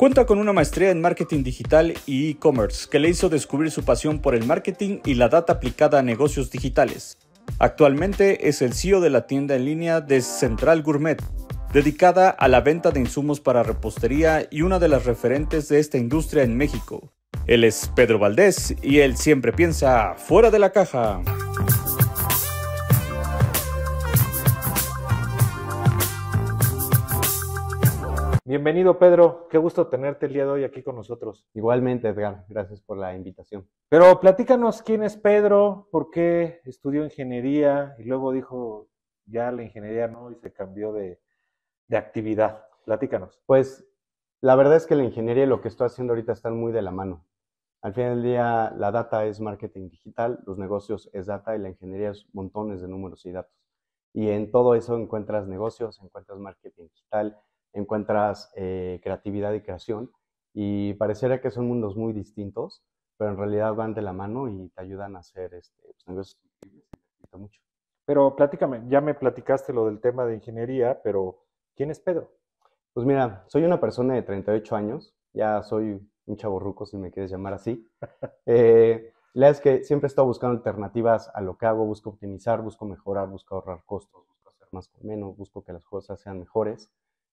Cuenta con una maestría en marketing digital y e-commerce que le hizo descubrir su pasión por el marketing y la data aplicada a negocios digitales. Actualmente es el CEO de la tienda en línea de Central Gourmet, dedicada a la venta de insumos para repostería y una de las referentes de esta industria en México. Él es Pedro Valdés y él siempre piensa fuera de la caja. Bienvenido, Pedro. Qué gusto tenerte el día de hoy aquí con nosotros. Igualmente, Edgar. Gracias por la invitación. Pero platícanos quién es Pedro, por qué estudió ingeniería y luego dijo ya la ingeniería no y se cambió de, actividad. Platícanos. Pues la verdad es que la ingeniería y lo que estoy haciendo ahorita están muy de la mano. Al final del día, la data es marketing digital, los negocios es data y la ingeniería es montones de números y datos. Y en todo eso encuentras negocios, encuentras marketing digital, encuentras eh, creatividad y creación y pareciera que son mundos muy distintos, pero en realidad van de la mano y te ayudan a hacer este, pues, Pero platícame, ya me platicaste lo del tema de ingeniería, pero ¿quién es Pedro? Pues mira, soy una persona de 38 años, ya soy un chaborruco si me quieres llamar así. Eh, la verdad es que siempre he estado buscando alternativas a lo que hago, busco optimizar, busco mejorar, busco ahorrar costos, busco hacer más con menos, busco que las cosas sean mejores.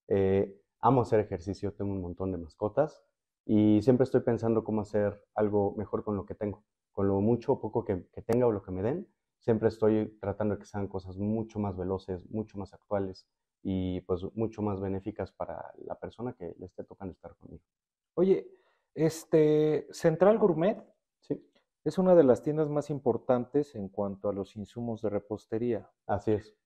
Eh, amo hacer ejercicio, tengo un montón de mascotas y siempre estoy pensando cómo hacer algo mejor con lo que tengo, con lo mucho o poco que, que tenga o lo que me den. Siempre estoy tratando de que sean cosas mucho más veloces, mucho más actuales y pues mucho más benéficas para la persona que le esté tocando estar conmigo. Oye, este Central Gourmet sí. es una de las tiendas más importantes en cuanto a los insumos de repostería. Así es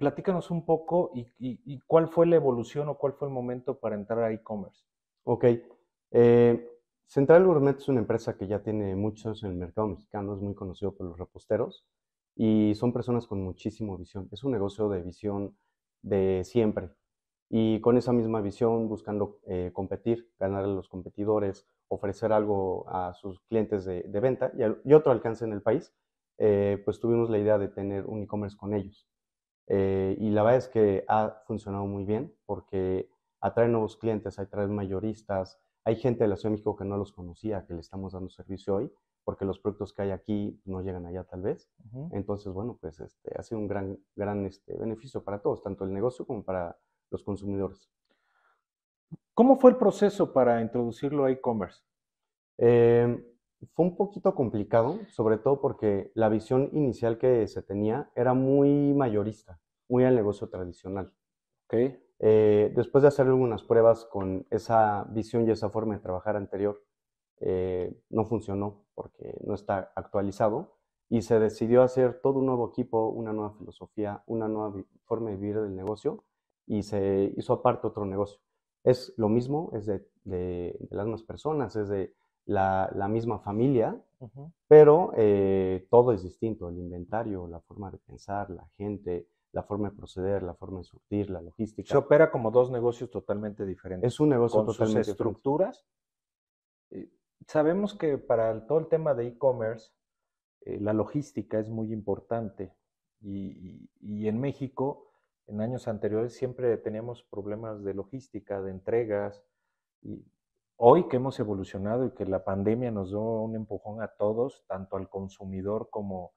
platícanos un poco y, cuál fue la evolución o cuál fue el momento para entrar a e-commerce. Ok. Eh, Central Gourmet es una empresa que ya tiene muchos en el mercado mexicano, es muy conocido por los reposteros y son personas con muchísima visión. Es un negocio de visión de siempre y con esa misma visión buscando eh, competir, ganar a los competidores, ofrecer algo a sus clientes de, venta y, otro alcance en el país, eh, pues tuvimos la idea de tener un e-commerce con ellos. Eh, y la verdad es que ha funcionado muy bien porque atrae nuevos clientes, atrae mayoristas, hay gente de la Ciudad de México que no los conocía, que le estamos dando servicio hoy, porque los productos que hay aquí no llegan allá tal vez. Entonces, bueno, pues este, ha sido un gran, gran este, beneficio para todos, tanto el negocio como para los consumidores. ¿Cómo fue el proceso para introducirlo a e-commerce? Eh, fue un poquito complicado, sobre todo porque la visión inicial que se tenía era muy mayorista, muy al negocio tradicional. Okay. Eh, después de hacer algunas pruebas con esa visión y esa forma de trabajar anterior, eh, no funcionó porque no está actualizado y se decidió hacer todo un nuevo equipo, una nueva filosofía, una nueva forma de vivir del negocio y se hizo aparte otro negocio. Es lo mismo, es de, de las mismas personas, es de la, misma familia, pero eh, todo es distinto, el inventario, la forma de pensar, la gente, la forma de proceder, la forma de surtir, la logística. Se opera como dos negocios totalmente diferentes. Es un negocio con estructuras. Eh, sabemos que para todo el tema de e-commerce, eh, la logística es muy importante y, en México, en años anteriores, siempre teníamos problemas de logística, de entregas, y hoy que hemos evolucionado y que la pandemia nos dio un empujón a todos, tanto al consumidor como,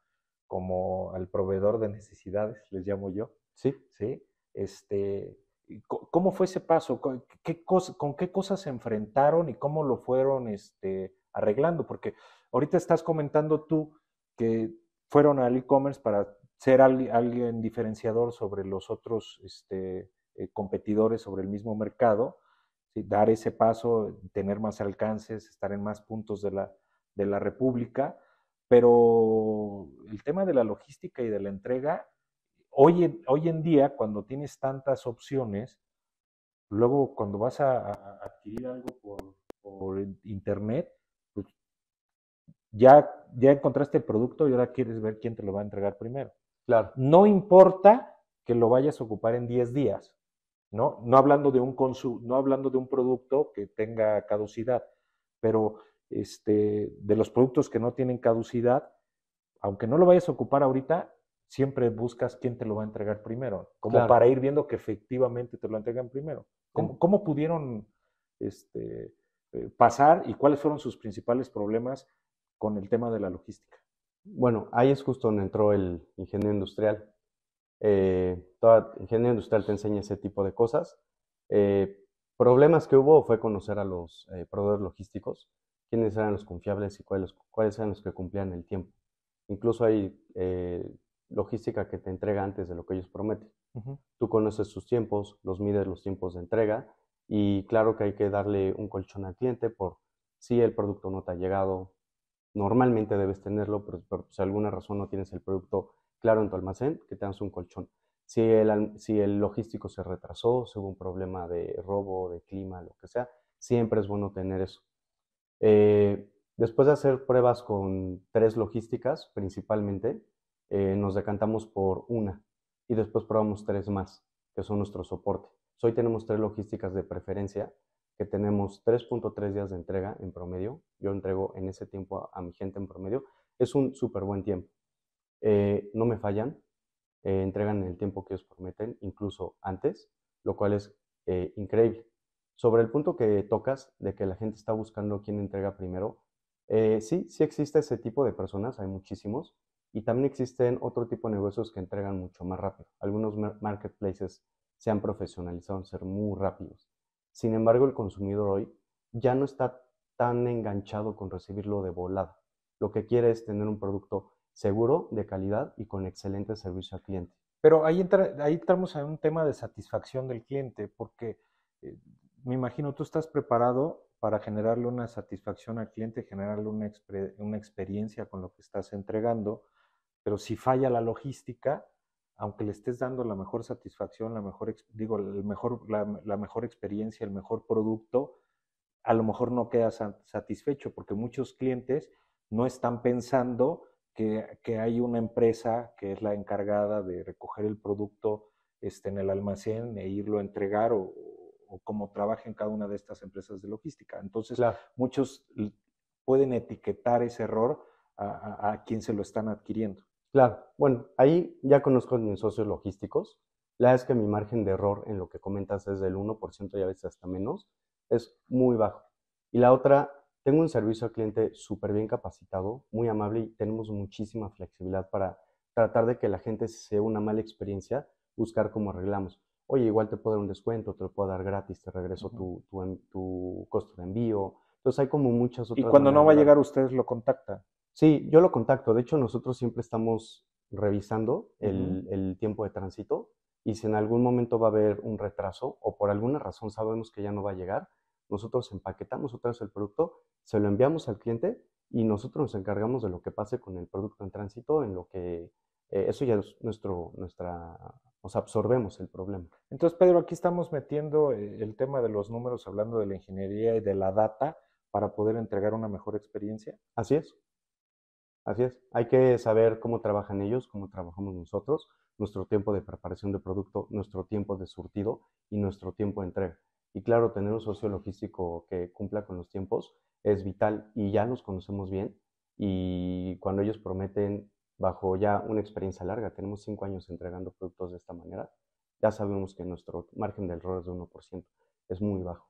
al proveedor de necesidades, les llamo yo. Sí. Sí. Este, ¿Cómo fue ese paso? ¿Con qué, cosa, ¿Con qué cosas se enfrentaron y cómo lo fueron este, arreglando? Porque ahorita estás comentando tú que fueron al e-commerce para ser alguien diferenciador sobre los otros este, eh, competidores sobre el mismo mercado dar ese paso, tener más alcances, estar en más puntos de la, República, pero el tema de la logística y de la entrega, hoy, hoy en día, cuando tienes tantas opciones, luego cuando vas a, adquirir algo por, internet, pues, ya, ya encontraste el producto y ahora quieres ver quién te lo va a entregar primero. Claro. No importa que lo vayas a ocupar en 10 días. ¿no? No hablando de un no hablando de un producto que tenga caducidad, pero este, de los productos que no tienen caducidad, aunque no lo vayas a ocupar ahorita, siempre buscas quién te lo va a entregar primero, como para ir viendo que efectivamente te lo entregan primero. ¿Cómo, em pudieron este, eh, pasar y cuáles fueron sus principales problemas con el tema de la logística? Bueno, ahí es justo donde entró el ingeniero industrial, eh, toda ingeniería industrial te enseña ese tipo de cosas. Eh, problemas que hubo fue conocer a los eh, proveedores logísticos, quiénes eran los confiables y cuáles, cuáles eran los que cumplían el tiempo. Incluso hay eh, logística que te entrega antes de lo que ellos prometen. Tú conoces sus tiempos, los mides los tiempos de entrega y claro que hay que darle un colchón al cliente por si el producto no te ha llegado. Normalmente debes tenerlo, pero, pero si alguna razón no tienes el producto claro en tu almacén, que tengas un colchón. Si el, si el logístico se retrasó, si hubo un problema de robo, de clima, lo que sea, siempre es bueno tener eso. Eh, después de hacer pruebas con tres logísticas principalmente, eh, nos decantamos por una y después probamos tres más, que son nuestro soporte. Hoy tenemos tres logísticas de preferencia, que tenemos 3.3 días de entrega en promedio. Yo entrego en ese tiempo a mi gente en promedio. Es un súper buen tiempo. Eh, no me fallan, eh, entregan en el tiempo que os prometen, incluso antes, lo cual es eh, increíble. Sobre el punto que tocas de que la gente está buscando quién entrega primero, sí, sí existe ese tipo de personas, hay muchísimos, y también existen otro tipo de negocios que entregan mucho más rápido. Algunos marketplaces se han profesionalizado en ser muy rápidos. Sin embargo, el consumidor hoy ya no está tan enganchado con recibirlo de volada. Lo que quiere es tener un producto seguro, de calidad y con excelente servicio al cliente. Pero ahí, ahí entramos a un tema de satisfacción del cliente, porque eh, me imagino tú estás preparado para generarle una satisfacción al cliente, generarle una, una experiencia con lo que estás entregando, pero si falla la logística, aunque le estés dando la mejor satisfacción, la mejor, digo, el mejor, la, la, mejor experiencia, el mejor producto, a lo mejor no quedas satisfecho porque muchos clientes no están pensando que, hay una empresa que es la encargada de recoger el producto este, en el almacén e irlo a entregar o, cómo trabaja en cada una de estas empresas de logística. Entonces, muchos pueden etiquetar ese error a, quien se lo están adquiriendo. Claro, bueno, ahí ya conozco a mis socios logísticos. La es que mi margen de error en lo que comentas es del 1% y a veces hasta menos. Es muy bajo. Y la otra tengo un servicio al cliente súper bien capacitado, muy amable y tenemos muchísima flexibilidad para tratar de que la gente sea una mala experiencia, buscar cómo arreglamos. Oye, igual te puedo dar un descuento, te lo puedo dar gratis, te regreso tu, costo de envío. Entonces hay como muchas otras. Y cuando no va a llegar, ustedes lo contactan. Sí, yo lo contacto. De hecho, nosotros siempre estamos revisando el tiempo de tránsito y si en algún momento va a haber un retraso o por alguna razón sabemos que ya no va a llegar, nosotros empaquetamos otra vez el producto, se lo enviamos al cliente y nosotros nos encargamos de lo que pase con el producto en tránsito, en lo que eh, eso ya es nuestro, nuestra, nos absorbemos el problema. Entonces, Pedro, aquí estamos metiendo eh, el tema de los números, hablando de la ingeniería y de la data para poder entregar una mejor experiencia. Así es. Así es. Hay que saber cómo trabajan ellos, cómo trabajamos nosotros, nuestro tiempo de preparación de producto, nuestro tiempo de surtido y nuestro tiempo de entrega. Y claro, tener un socio logístico que cumpla con los tiempos es vital y ya nos conocemos bien. Y cuando ellos prometen, bajo ya una experiencia larga, tenemos cinco años entregando productos de esta manera, ya sabemos que nuestro margen de error es de 1%, es muy bajo.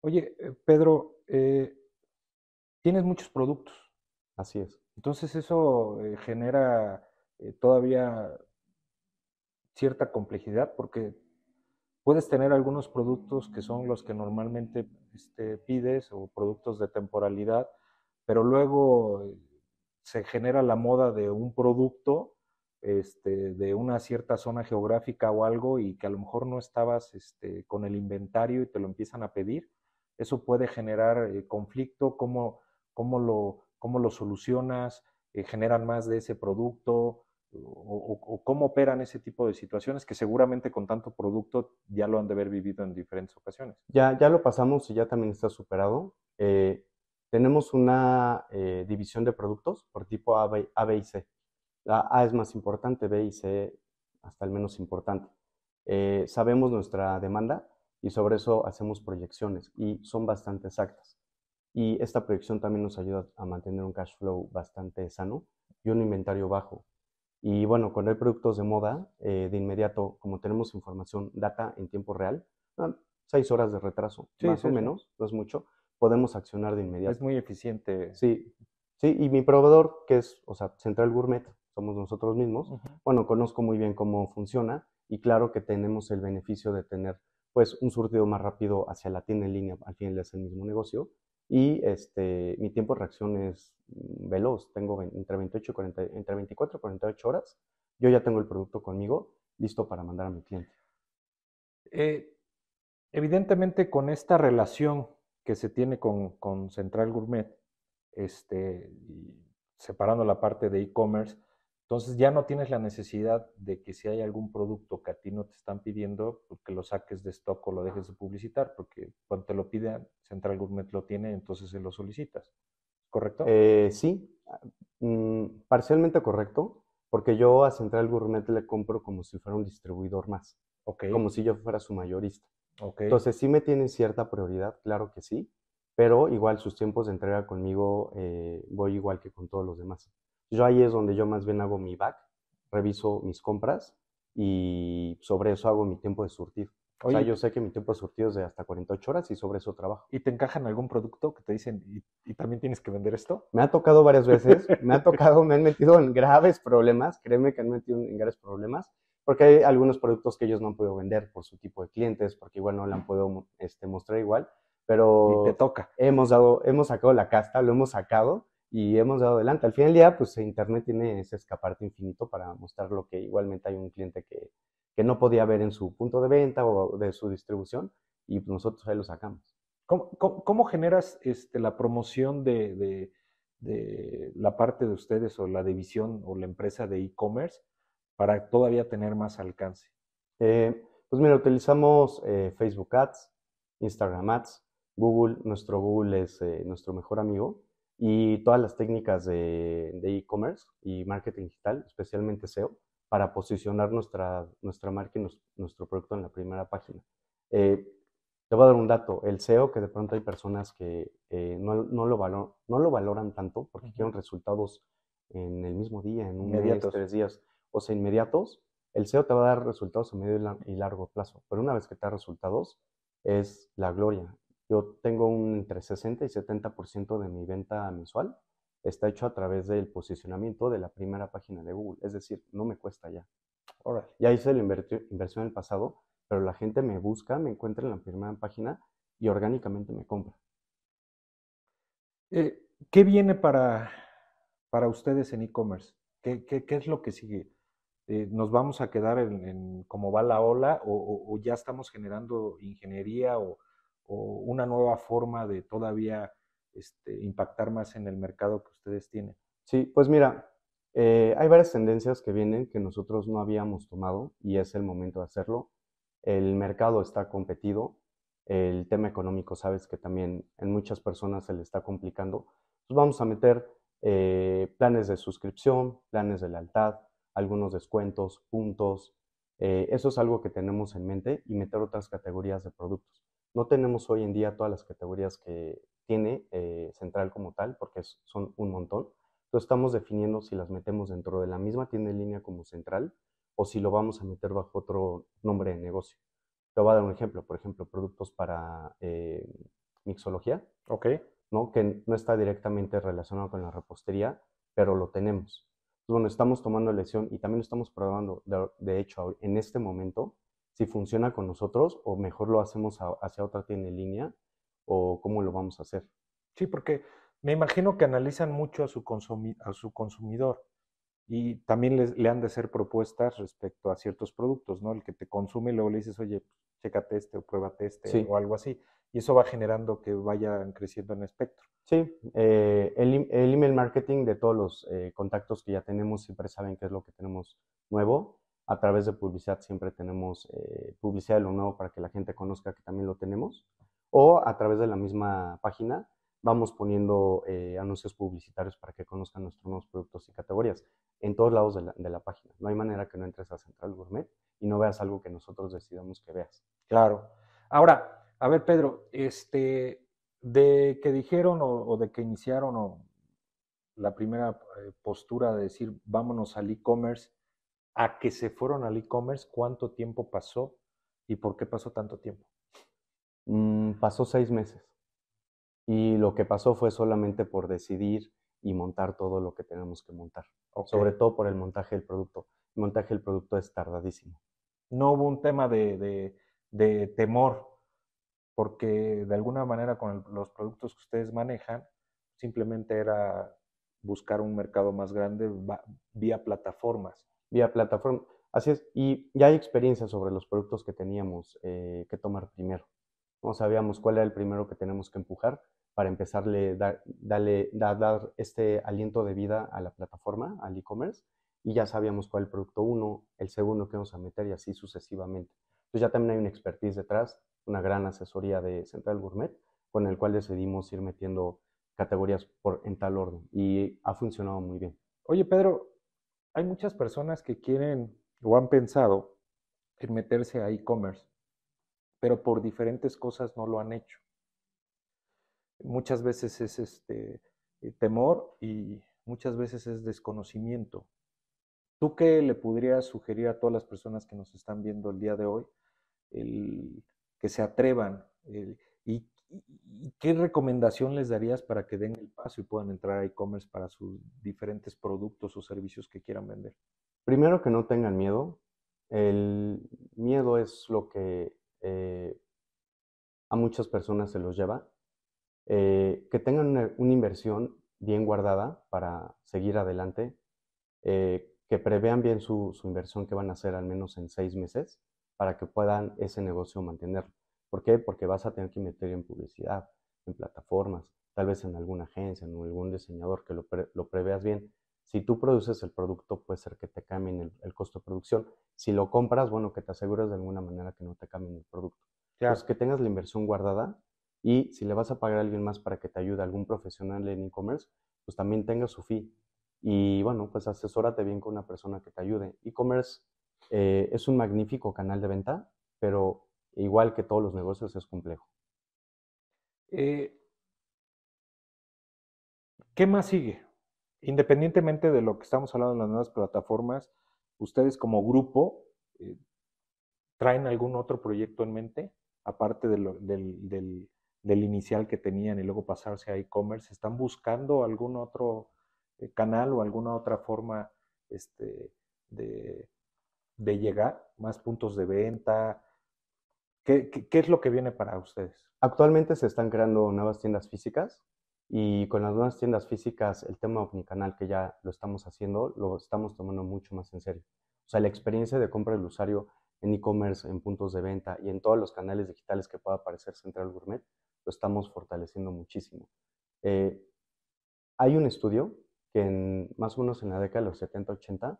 Oye, eh, Pedro, eh, tienes muchos productos. Así es. Entonces eso eh, genera todavía cierta complejidad porque Puedes tener algunos productos que son los que normalmente este, pides o productos de temporalidad, pero luego eh, se genera la moda de un producto este, de una cierta zona geográfica o algo y que a lo mejor no estabas este, con el inventario y te lo empiezan a pedir. Eso puede generar eh, conflicto, cómo, cómo, lo, solucionas, eh, generan más de ese producto, o, cómo operan ese tipo de situaciones que seguramente con tanto producto ya lo han de haber vivido en diferentes ocasiones. Ya, ya lo pasamos y ya también está superado. Eh, tenemos una eh, división de productos por tipo A, B, A, y C. La A es más importante, B y C hasta el menos importante. Eh, sabemos nuestra demanda y sobre eso hacemos proyecciones y son bastante exactas. Y esta proyección también nos ayuda a mantener un cash flow bastante sano y un inventario bajo y bueno, con el productos de moda, eh, de inmediato, como tenemos información, data en tiempo real, ah, seis horas de retraso, más o menos, no es mucho, podemos accionar de inmediato. Es muy eficiente. Sí, sí, y mi proveedor, que es, o sea, Central Gourmet, somos nosotros mismos, bueno, conozco muy bien cómo funciona y claro que tenemos el beneficio de tener pues un surtido más rápido hacia la tienda en línea, al final es el mismo negocio, y este, mi tiempo de reacción es veloz, tengo entre, 28 40, entre 24 y 48 horas, yo ya tengo el producto conmigo listo para mandar a mi cliente. Eh, evidentemente con esta relación que se tiene con, Central Gourmet, este, separando la parte de e-commerce, entonces ya no tienes la necesidad de que si hay algún producto que a ti no te están pidiendo, pues, que lo saques de stock o lo dejes de publicitar, porque cuando te lo piden, Central Gourmet lo tiene, entonces se lo solicitas. ¿Correcto? Eh, sí, mm, parcialmente correcto, porque yo a Central Gourmet le compro como si fuera un distribuidor más, como si yo fuera su mayorista. Entonces sí me tienen cierta prioridad, claro que sí, pero igual sus tiempos de entrega conmigo eh, voy igual que con todos los demás. Yo ahí es donde yo más bien hago mi back, reviso mis compras y sobre eso hago mi tiempo de surtir o sea, yo sé que mi tiempo de surtido es de hasta 48 horas y sobre eso trabajo. ¿Y te encajan algún producto que te dicen, y, también tienes que vender esto? Me ha tocado varias veces, me ha tocado, me han metido en graves problemas, créeme que han metido en graves problemas, porque hay algunos productos que ellos no han podido vender por su tipo de clientes, porque igual no lo han podido este, mostrar igual, pero... Y te toca. Hemos, dado, hemos sacado la casta, lo hemos sacado, y hemos dado adelante. Al final del día, pues Internet tiene ese escaparte infinito para mostrar lo que igualmente hay un cliente que, que no podía ver en su punto de venta o de su distribución y pues, nosotros ahí lo sacamos. ¿Cómo, cómo, generas este, la promoción de, de, la parte de ustedes o la división o la empresa de e-commerce para todavía tener más alcance? Eh, pues mira, utilizamos eh, Facebook Ads, Instagram Ads, Google, nuestro Google es eh, nuestro mejor amigo y todas las técnicas de e-commerce y marketing digital, especialmente SEO, para posicionar nuestra, nuestra marca y nuestro producto en la primera página. Eh, te voy a dar un dato, el SEO, que de pronto hay personas que eh, no, lo no lo valoran tanto porque quieren resultados en el mismo día, en un inmediatos. mes, tres días, o sea, inmediatos, el SEO te va a dar resultados a medio y largo plazo, pero una vez que te da resultados, es la gloria, yo tengo un entre 60 y 70% de mi venta mensual está hecho a través del posicionamiento de la primera página de Google. Es decir, no me cuesta ya. Ya hice la inversión en el pasado, pero la gente me busca, me encuentra en la primera página y orgánicamente me compra. Eh, ¿Qué viene para, para ustedes en e-commerce? ¿Qué, es lo que sigue? Eh, ¿Nos vamos a quedar en, cómo va la ola o, o ya estamos generando ingeniería o, o una nueva forma de todavía este, impactar más en el mercado que ustedes tienen? Sí, pues mira, eh, hay varias tendencias que vienen que nosotros no habíamos tomado y es el momento de hacerlo. El mercado está competido, el tema económico, sabes que también en muchas personas se le está complicando. Pues vamos a meter eh, planes de suscripción, planes de lealtad, algunos descuentos, puntos. Eh, eso es algo que tenemos en mente y meter otras categorías de productos. No tenemos hoy en día todas las categorías que tiene eh, Central como tal, porque son un montón. Entonces estamos definiendo si las metemos dentro de la misma tienda línea como Central o si lo vamos a meter bajo otro nombre de negocio. Te voy a dar un ejemplo, por ejemplo, productos para eh, mixología, Ok. ¿no? que no está directamente relacionado con la repostería, pero lo tenemos. Entonces, bueno, estamos tomando elección y también estamos probando, de, de hecho, en este momento, si funciona con nosotros o mejor lo hacemos hacia otra tienda en línea o cómo lo vamos a hacer. Sí, porque me imagino que analizan mucho a su, consumidor y también les, le han de hacer propuestas respecto a ciertos productos, ¿no? El que te consume luego le dices, oye, chécate este o pruébate este o algo así. Y eso va generando que vayan creciendo en espectro. Sí, eh, el, email marketing de todos los eh, contactos que ya tenemos siempre saben qué es lo que tenemos nuevo a través de publicidad siempre tenemos eh, publicidad de lo nuevo para que la gente conozca que también lo tenemos. O a través de la misma página vamos poniendo eh, anuncios publicitarios para que conozcan nuestros nuevos productos y categorías en todos lados de la, página. No hay manera que no entres a Central Gourmet y no veas algo que nosotros decidamos que veas. Claro. Ahora, a ver, Pedro, este, de que dijeron o, de que iniciaron la primera eh, postura de decir vámonos al e-commerce, a que se fueron al e-commerce, ¿cuánto tiempo pasó y por qué pasó tanto tiempo? Mm, pasó seis meses. Y lo que pasó fue solamente por decidir y montar todo lo que tenemos que montar. Sobre todo por el montaje del producto. El montaje del producto es tardadísimo. No hubo un tema de, temor, porque de alguna manera con los productos que ustedes manejan, simplemente era buscar un mercado más grande vía plataformas vía plataforma. Así es, y ya hay experiencia sobre los productos que teníamos eh, que tomar primero. No sabíamos cuál era el primero que tenemos que empujar para empezarle dar, darle, dar, este aliento de vida a la plataforma, al e-commerce, y ya sabíamos cuál el producto uno, el segundo que vamos a meter y así sucesivamente. Entonces ya también hay una expertise detrás, una gran asesoría de Central Gourmet, con el cual decidimos ir metiendo categorías por, en tal orden y ha funcionado muy bien. Oye, Pedro, hay muchas personas que quieren o han pensado en meterse a e-commerce, pero por diferentes cosas no lo han hecho. Muchas veces es este eh, temor y muchas veces es desconocimiento. ¿Tú qué le podrías sugerir a todas las personas que nos están viendo el día de hoy? que se atrevan y ¿Qué recomendación les darías para que den el paso y puedan entrar a e-commerce para sus diferentes productos o servicios que quieran vender? Primero que no tengan miedo. El miedo es lo que eh, a muchas personas se los lleva. Eh, que tengan una, inversión bien guardada para seguir adelante. Eh, que prevean bien su, su inversión que van a hacer al menos en seis meses para que puedan ese negocio mantenerlo. ¿Por qué? Porque vas a tener que meter en publicidad, en plataformas, tal vez en alguna agencia, en algún diseñador que lo, preveas bien. Si tú produces el producto, puede ser que te cambien el, costo de producción. Si lo compras, bueno, que te asegures de alguna manera que no te cambien el producto. Claro. que tengas la inversión guardada y si le vas a pagar a alguien más para que te ayude, algún profesional en e-commerce, pues también tenga su fee. Y bueno, pues asesórate bien con una persona que te ayude. E-commerce eh, es un magnífico canal de venta, pero igual que todos los negocios, es complejo. Eh, ¿Qué más sigue? Independientemente de lo que estamos hablando en las nuevas plataformas, ustedes como grupo eh, traen algún otro proyecto en mente, aparte del, inicial que tenían y luego pasarse a e-commerce. ¿Están buscando algún otro eh, canal o alguna otra forma este, de, de llegar? ¿Más puntos de venta? ¿Qué, es lo que viene para ustedes? Actualmente se están creando nuevas tiendas físicas y con las nuevas tiendas físicas el tema canal que ya lo estamos haciendo lo estamos tomando mucho más en serio. O sea, la experiencia de compra del usuario en e-commerce, en puntos de venta y en todos los canales digitales que pueda aparecer Central Gourmet, lo estamos fortaleciendo muchísimo. Eh, hay un estudio que en, más o menos en la década de los 70-80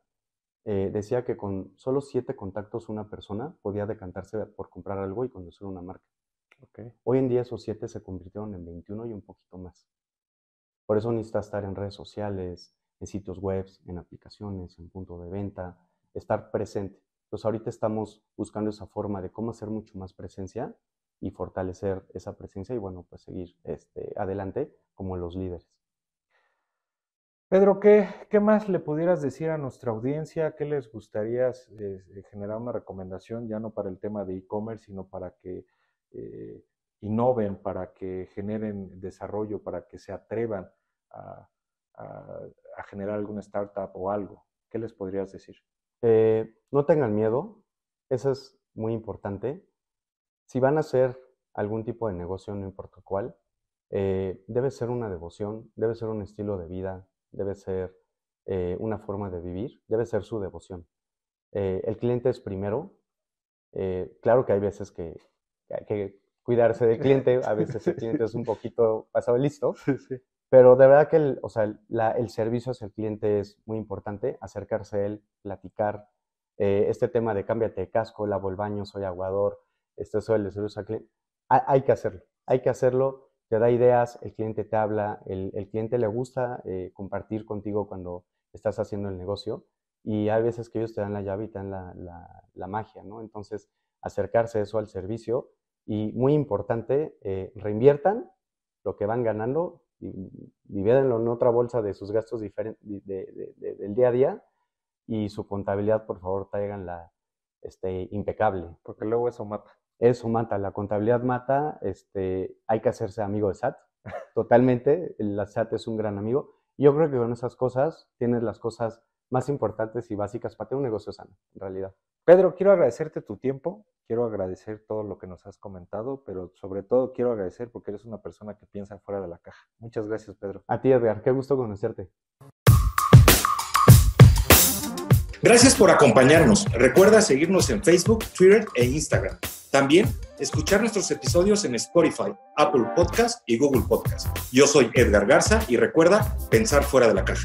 eh, decía que con solo siete contactos una persona podía decantarse por comprar algo y conducir una marca. Hoy en día esos siete se convirtieron en 21 y un poquito más. Por eso necesita estar en redes sociales, en sitios web, en aplicaciones, en punto de venta, estar presente. Entonces ahorita estamos buscando esa forma de cómo hacer mucho más presencia y fortalecer esa presencia y bueno, pues seguir este, adelante como los líderes. Pedro, ¿qué, ¿qué, más le pudieras decir a nuestra audiencia? ¿Qué les gustaría eh, eh, generar una recomendación ya no para el tema de e-commerce, sino para que eh, innoven, para que generen desarrollo, para que se atrevan a, generar alguna startup o algo? ¿Qué les podrías decir? no tengan miedo, eso es muy importante. Si van a hacer algún tipo de negocio, no importa cuál, debe ser una devoción, debe ser un estilo de vida, debe ser eh, una forma de vivir, debe ser su devoción. Eh, el cliente es primero. Eh, claro que hay veces que, que cuidarse del cliente, a veces el cliente es un poquito pasado listo, pero de verdad que el, sea, el servicio hacia el cliente es muy importante, acercarse a él, platicar. este tema de cámbiate de casco, lavo el baño, soy aguador, este es el servicio al cliente, hay que hacerlo, hay que hacerlo te da ideas, el cliente te habla, el, cliente le gusta eh, compartir contigo cuando estás haciendo el negocio y hay veces que ellos te dan la llave y te dan la, magia, ¿no? Entonces, acercarse eso al servicio y muy importante, eh, reinviertan lo que van ganando, y, en otra bolsa de sus gastos de, del día a día y su contabilidad, por favor, traiganla este, impecable. Porque luego eso mata eso mata, la contabilidad mata, este, hay que hacerse amigo de SAT, totalmente, el SAT es un gran amigo. Yo creo que con esas cosas tienes las cosas más importantes y básicas para tener un negocio sano, en realidad. Pedro, quiero agradecerte tu tiempo, quiero agradecer todo lo que nos has comentado, pero sobre todo quiero agradecer porque eres una persona que piensa fuera de la caja. Muchas gracias, Pedro. A ti, Edgar, qué gusto conocerte. Gracias por acompañarnos. Recuerda seguirnos en Facebook, Twitter e Instagram. También escuchar nuestros episodios en Spotify, Apple Podcast y Google Podcast. Yo soy Edgar Garza y recuerda pensar fuera de la caja.